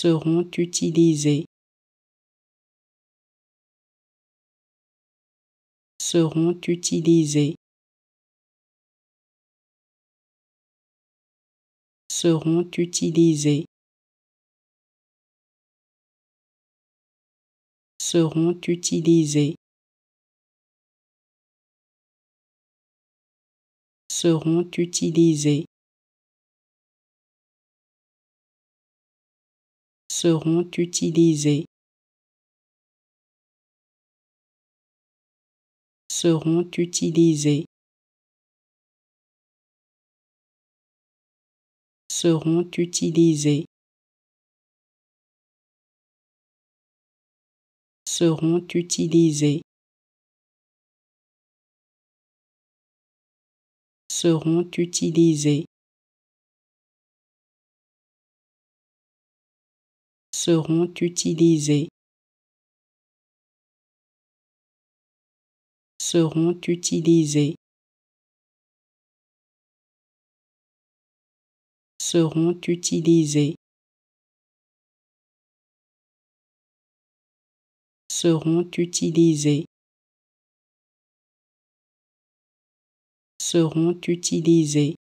seront utilisés seront utilisés seront utilisés seront utilisés seront utilisés seront utilisés seront utilisés seront utilisés seront utilisés seront utilisés seront utilisés seront utilisés seront utilisés seront utilisés seront utilisés